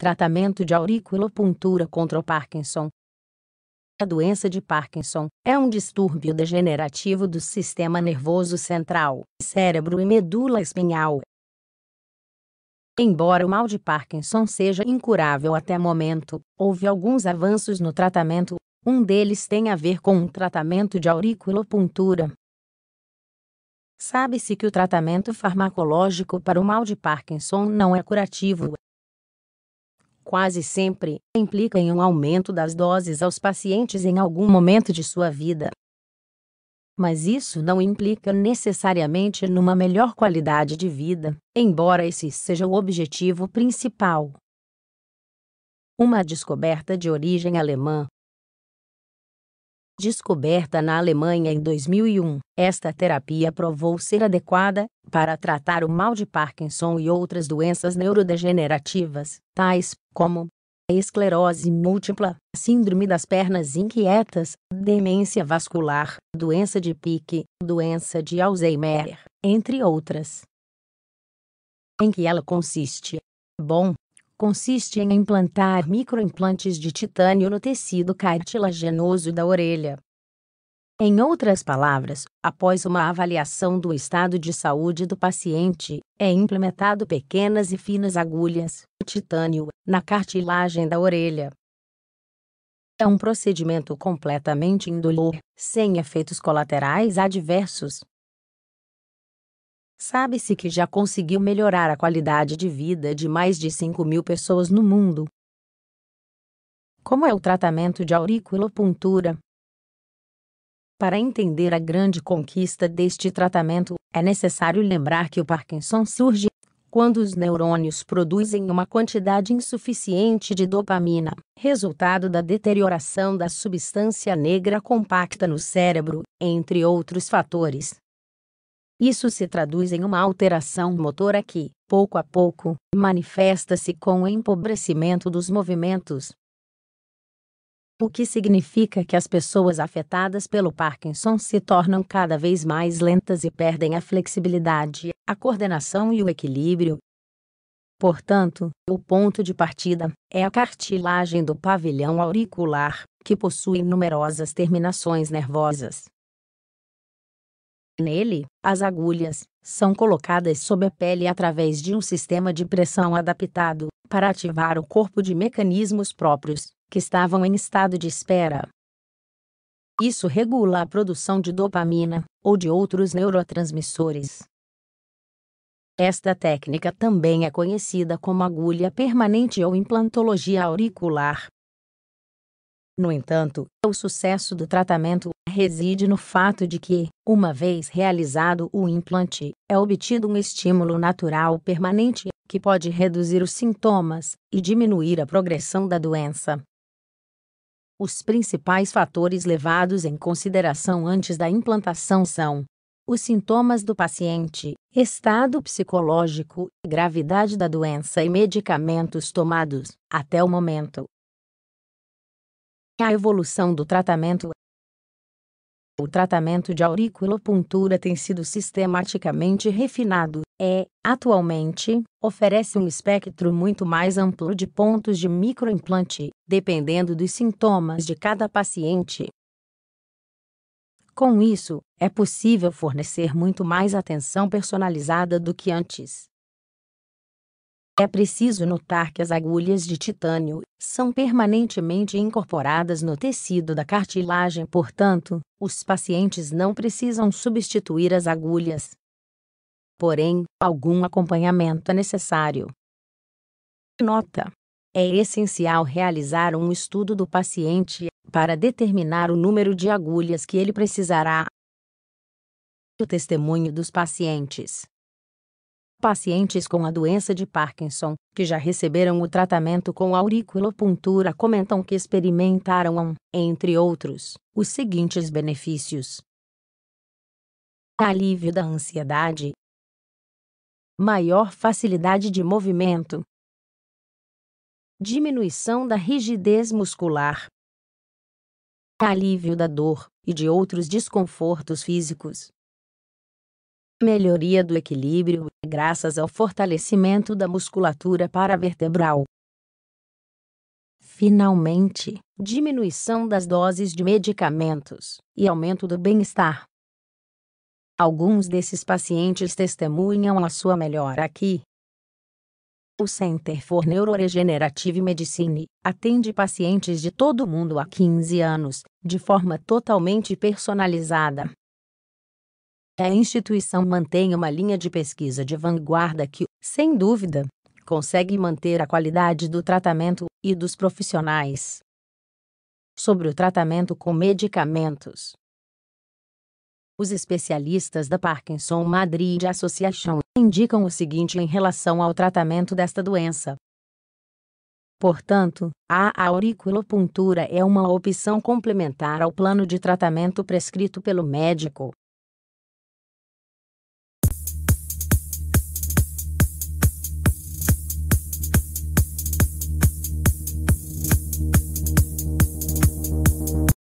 Tratamento de auriculopuntura contra o Parkinson. A doença de Parkinson é um distúrbio degenerativo do sistema nervoso central, cérebro e medula espinhal. Embora o mal de Parkinson seja incurável até o momento, houve alguns avanços no tratamento. Um deles tem a ver com o um tratamento de auriculopuntura. Sabe-se que o tratamento farmacológico para o mal de Parkinson não é curativo, quase sempre, implica em um aumento das doses aos pacientes em algum momento de sua vida. Mas isso não implica necessariamente numa melhor qualidade de vida, embora esse seja o objetivo principal. Uma descoberta de origem alemã, Descoberta na Alemanha em 2001, esta terapia provou ser adequada para tratar o mal de Parkinson e outras doenças neurodegenerativas, tais como esclerose múltipla, síndrome das pernas inquietas, demência vascular, doença de Pique, doença de Alzheimer, entre outras. Em que ela consiste? Bom, consiste em implantar microimplantes de titânio no tecido cartilaginoso da orelha. Em outras palavras, após uma avaliação do estado de saúde do paciente, é implementado pequenas e finas agulhas, titânio, na cartilagem da orelha. É um procedimento completamente indolor, sem efeitos colaterais adversos. Sabe-se que já conseguiu melhorar a qualidade de vida de mais de 5 mil pessoas no mundo. Como é o tratamento de auriculopuntura? Para entender a grande conquista deste tratamento, é necessário lembrar que o Parkinson surge quando os neurônios produzem uma quantidade insuficiente de dopamina, resultado da deterioração da substância negra compacta no cérebro, entre outros fatores. Isso se traduz em uma alteração motora que, pouco a pouco, manifesta-se com o empobrecimento dos movimentos. O que significa que as pessoas afetadas pelo Parkinson se tornam cada vez mais lentas e perdem a flexibilidade, a coordenação e o equilíbrio. Portanto, o ponto de partida é a cartilagem do pavilhão auricular, que possui numerosas terminações nervosas Nele, as agulhas são colocadas sob a pele através de um sistema de pressão adaptado para ativar o corpo de mecanismos próprios que estavam em estado de espera. Isso regula a produção de dopamina ou de outros neurotransmissores. Esta técnica também é conhecida como agulha permanente ou implantologia auricular. No entanto, o sucesso do tratamento reside no fato de que, uma vez realizado o implante, é obtido um estímulo natural permanente, que pode reduzir os sintomas e diminuir a progressão da doença. Os principais fatores levados em consideração antes da implantação são os sintomas do paciente, estado psicológico, gravidade da doença e medicamentos tomados, até o momento, a evolução do tratamento o tratamento de auriculopuntura tem sido sistematicamente refinado e, é, atualmente, oferece um espectro muito mais amplo de pontos de microimplante, dependendo dos sintomas de cada paciente. Com isso, é possível fornecer muito mais atenção personalizada do que antes. É preciso notar que as agulhas de titânio são permanentemente incorporadas no tecido da cartilagem, portanto, os pacientes não precisam substituir as agulhas. Porém, algum acompanhamento é necessário. Nota: É essencial realizar um estudo do paciente para determinar o número de agulhas que ele precisará. O testemunho dos pacientes. Pacientes com a doença de Parkinson, que já receberam o tratamento com auriculopuntura, comentam que experimentaram, um, entre outros, os seguintes benefícios: alívio da ansiedade, maior facilidade de movimento, diminuição da rigidez muscular, alívio da dor e de outros desconfortos físicos melhoria do equilíbrio é graças ao fortalecimento da musculatura paravertebral. Finalmente, diminuição das doses de medicamentos e aumento do bem-estar. Alguns desses pacientes testemunham a sua melhora aqui. O Center for Neuroregenerative Medicine atende pacientes de todo o mundo há 15 anos, de forma totalmente personalizada a instituição mantém uma linha de pesquisa de vanguarda que, sem dúvida, consegue manter a qualidade do tratamento e dos profissionais. Sobre o tratamento com medicamentos. Os especialistas da Parkinson Madrid Association indicam o seguinte em relação ao tratamento desta doença. Portanto, a auriculopuntura é uma opção complementar ao plano de tratamento prescrito pelo médico.